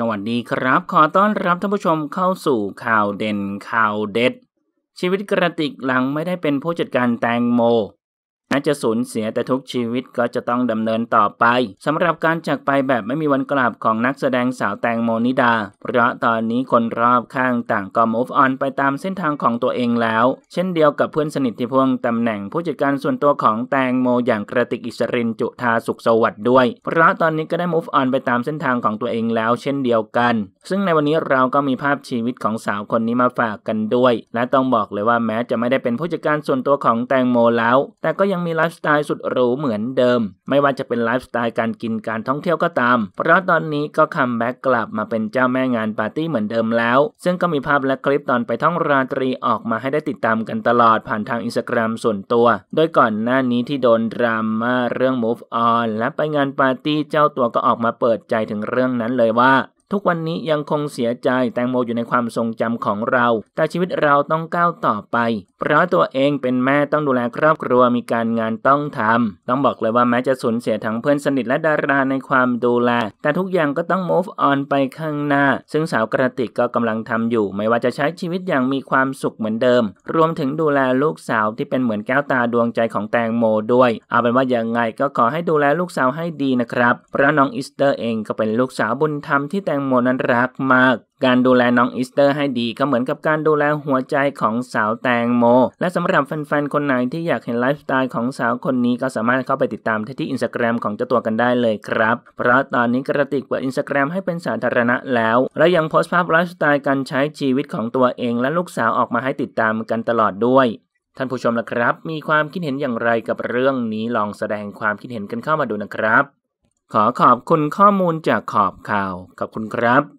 สวัสดีครับขอต้อนรับท่านผู้ชมเข้าสู่ข่าวเด่นข่าวเด็ด ชีวิตกระติกหลังไม่ได้เป็นผู้จัดการแตงโมแม้จะสูญเสียแต่ทุกชีวิตก็จะต้องดำเนินต่อไปสำหรับการจากไปแบบไม่มีวันกลับของนักแสดงสาวแตงโมนิดา เพราะตอนนี้คนรอบข้างต่างก็ move on ไปตามเส้นทางของตัวเองแล้ว เช่นเดียวกับเพื่อนสนิทที่พ่วงตำแหน่งผู้จัดการส่วนตัวของแตงโมอย่างกระติกอิสรินจุธาสุขสวัสดิ์ด้วย เพราะตอนนี้ก็ได้ move on ไปตามเส้นทางของตัวเองแล้ว เช่นเดียวกันซึ่งในวันนี้เราก็มีภาพชีวิตของสาวคนนี้มาฝากกันด้วย และต้องบอกเลยว่าแม้จะไม่ได้เป็นผู้จัดการส่วนตัวของแตงโมแล้ว แต่ก็ยังมีไลฟ์สไตล์สุดหรูเหมือนเดิม ไม่ว่าจะเป็นไลฟ์สไตล์การกินการท่องเที่ยวก็ตาม เพราะตอนนี้ก็คัมแบ็กกลับมาเป็นเจ้าแม่งานปาร์ตี้เหมือนเดิมแล้ว ซึ่งก็มีภาพและคลิปตอนไปท่องราตรีออกมาให้ได้ติดตามกันตลอดผ่านทางอินสตาแกรมส่วนตัว โดยก่อนหน้านี้ที่โดนดราม่าเรื่อง move on และไปงานปาร์ตี้เจ้าตัวก็ออกมาเปิดใจถึงเรื่องนั้นเลยว่าทุกวันนี้ยังคงเสียใจแตงโมอยู่ในความทรงจำของเรา แต่ชีวิตเราต้องก้าวต่อไป เพราะตัวเองเป็นแม่ต้องดูแลครอบครัวมีการงานต้องทำต้องบอกเลยว่าแม้จะสูญเสียทั้งเพื่อนสนิทและดาราในความดูแล แต่ทุกอย่างก็ต้อง move on ไปข้างหน้า ซึ่งสาวกระติกก็กำลังทำอยู่ ไม่ว่าจะใช้ชีวิตอย่างมีความสุขเหมือนเดิม รวมถึงดูแลลูกสาวที่เป็นเหมือนแก้วตาดวงใจของแตงโมด้วย เอาเป็นว่าอย่างไงก็ขอให้ดูแลลูกสาวให้ดีนะครับ เพราะน้องอิสเตอร์เองก็เป็นลูกสาวบุญธรรมที่แตงโมนั้นรักมาก การดูแลน้องอีสเตอร์ให้ดี ก็เหมือนกับการดูแลหัวใจของสาวแตงโม และสำหรับแฟนๆ คนไหนที่อยากเห็นไลฟ์สไตล์ของสาวคนนี้ก็สามารถเข้าไปติดตามที่อินสตาแกรมของเจ้าตัวกันได้เลยครับ เพราะตอนนี้กระติกเปิดอินสตาแกรมให้เป็นสาธารณะแล้ว และยังโพสต์ภาพไลฟ์สไตล์การใช้ชีวิตของตัวเอง และลูกสาวออกมาให้ติดตามกันตลอดด้วย ท่านผู้ชมละครับ มีความคิดเห็นอย่างไรกับเรื่องนี้ ลองแสดงความคิดเห็นกันเข้ามาดูนะครับขอขอบคุณข้อมูลจากขอบข่าว ขอบคุณครับ